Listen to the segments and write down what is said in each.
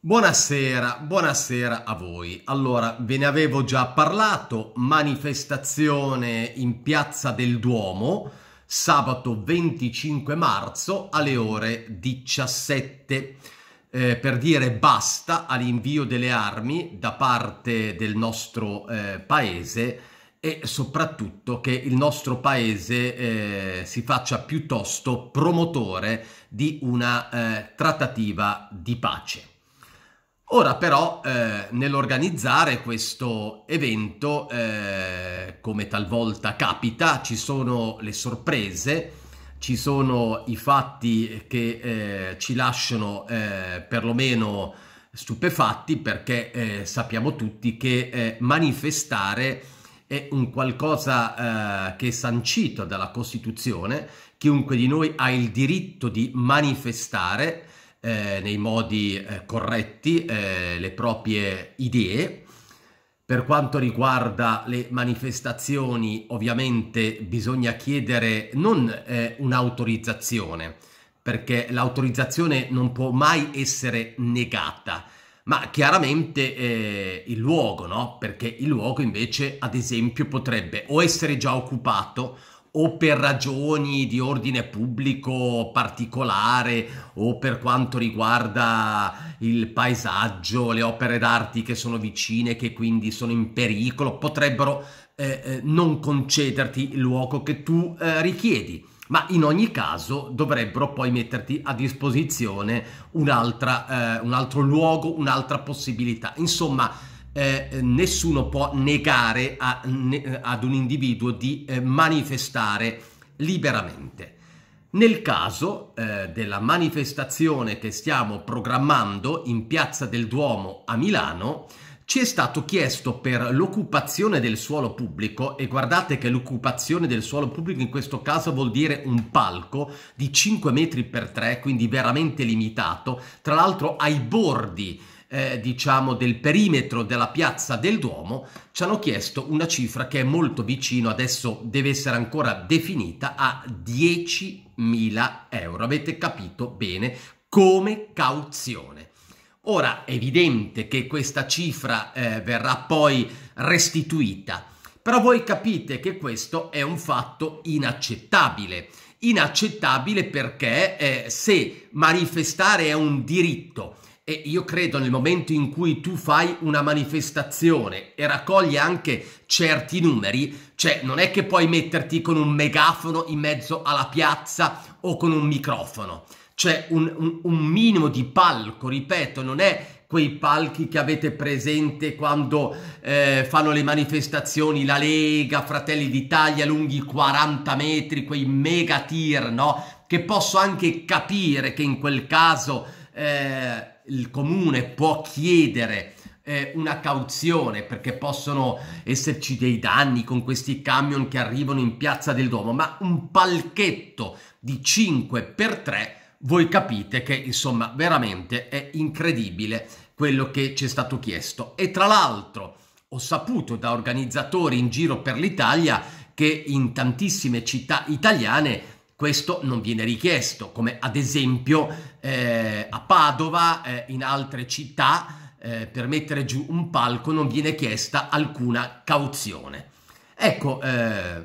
Buonasera, buonasera a voi. Allora, ve ne avevo già parlato, manifestazione in Piazza del Duomo, sabato 25 marzo alle ore 17. Eh, per dire basta all'invio delle armi da parte del nostro eh, paese e soprattutto che il nostro paese eh, si faccia piuttosto promotore di una eh, trattativa di pace. Ora però eh, nell'organizzare questo evento, eh, come talvolta capita, ci sono le sorprese, ci sono i fatti che eh, ci lasciano eh, perlomeno stupefatti perché eh, sappiamo tutti che eh, manifestare è un qualcosa che è sancito dalla Costituzione, chiunque di noi ha il diritto di manifestare eh, nei modi eh, corretti eh, le proprie idee. Per quanto riguarda le manifestazioni, ovviamente bisogna chiedere non eh, un'autorizzazione, perché l'autorizzazione non può mai essere negata ma chiaramente eh, il luogo, no? Perché il luogo invece, ad esempio, potrebbe o essere già occupato o per ragioni di ordine pubblico particolare o per quanto riguarda il paesaggio, le opere d'arte che sono vicine, che quindi sono in pericolo, potrebbero eh, eh, non concederti il luogo che tu eh, richiedi ma in ogni caso dovrebbero poi metterti a disposizione eh, un altro luogo, un'altra possibilità. Insomma, eh, nessuno può negare a, ne, ad un individuo di eh, manifestare liberamente. Nel caso eh, della manifestazione che stiamo programmando in Piazza del Duomo a Milano, ci è stato chiesto per l'occupazione del suolo pubblico, e guardate che l'occupazione del suolo pubblico in questo caso vuol dire un palco di 5 metri per 3, quindi veramente limitato, tra l'altro ai bordi eh, diciamo, del perimetro della piazza del Duomo, ci hanno chiesto una cifra che è molto vicino, adesso deve essere ancora definita, a 10.000 euro. Avete capito bene come cauzione. Ora è evidente che questa cifra eh, verrà poi restituita, però voi capite che questo è un fatto inaccettabile. Inaccettabile perché eh, se manifestare è un diritto, e io credo nel momento in cui tu fai una manifestazione e raccogli anche certi numeri, cioè non è che puoi metterti con un megafono in mezzo alla piazza o con un microfono. C'è cioè, un, un, un minimo di palco, ripeto, non è quei palchi che avete presente quando eh, fanno le manifestazioni, la Lega, Fratelli d'Italia, lunghi 40 metri, quei mega tir, no? Che posso anche capire che in quel caso... Eh, il comune può chiedere eh, una cauzione perché possono esserci dei danni con questi camion che arrivano in piazza del Duomo, ma un palchetto di 5 x 3 voi capite che insomma veramente è incredibile quello che ci è stato chiesto e tra l'altro ho saputo da organizzatori in giro per l'Italia che in tantissime città italiane questo non viene richiesto, come ad esempio eh, a Padova, eh, in altre città, eh, per mettere giù un palco non viene chiesta alcuna cauzione. Ecco, eh,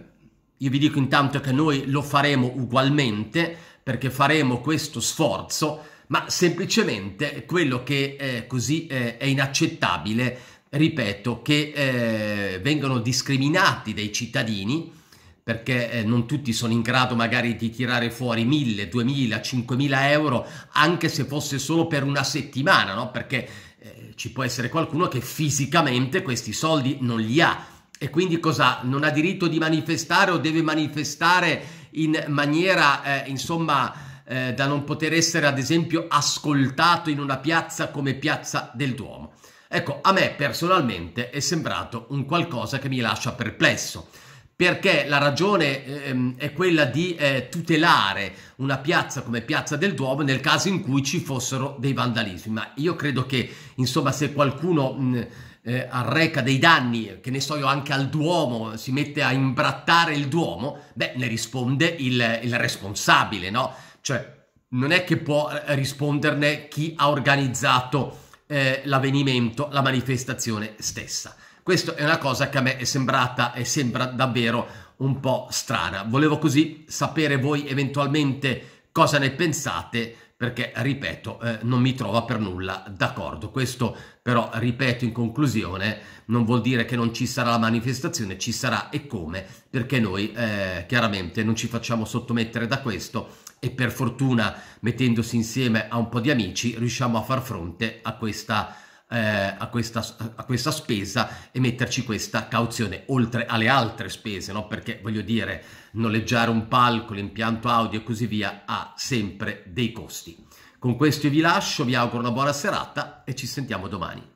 io vi dico intanto che noi lo faremo ugualmente, perché faremo questo sforzo, ma semplicemente quello che è eh, così eh, è inaccettabile, ripeto, che vengano discriminati dei cittadini, perché eh, non tutti sono in grado magari di tirare fuori 1000, 2000, 5000 euro, anche se fosse solo per una settimana, no? Perché eh, ci può essere qualcuno che fisicamente questi soldi non li ha e quindi cosa non ha diritto di manifestare o deve manifestare in maniera eh, insomma eh, da non poter essere ad esempio ascoltato in una piazza come Piazza del Duomo. Ecco, a me personalmente è sembrato un qualcosa che mi lascia perplesso perché la ragione ehm, è quella di eh, tutelare una piazza come Piazza del Duomo nel caso in cui ci fossero dei vandalismi. Ma io credo che, insomma, se qualcuno... Mh, eh, arreca dei danni, che ne so io, anche al Duomo, si mette a imbrattare il Duomo, beh, ne risponde il, il responsabile, no? Cioè, non è che può eh, risponderne chi ha organizzato eh, l'avvenimento, la manifestazione stessa. Questa è una cosa che a me è sembrata e sembra davvero un po' strana. Volevo così sapere voi eventualmente cosa ne pensate perché, ripeto, eh, non mi trova per nulla d'accordo. Questo però, ripeto in conclusione, non vuol dire che non ci sarà la manifestazione, ci sarà e come, perché noi eh, chiaramente non ci facciamo sottomettere da questo e per fortuna mettendosi insieme a un po' di amici riusciamo a far fronte a questa manifestazione eh, a, questa, a, questa, spesa e metterci questa cauzione, oltre alle altre spese, no? perché voglio dire, noleggiare un palco, l'impianto audio e così via ha sempre dei costi. Con questo vi lascio, vi auguro una buona serata e ci sentiamo domani.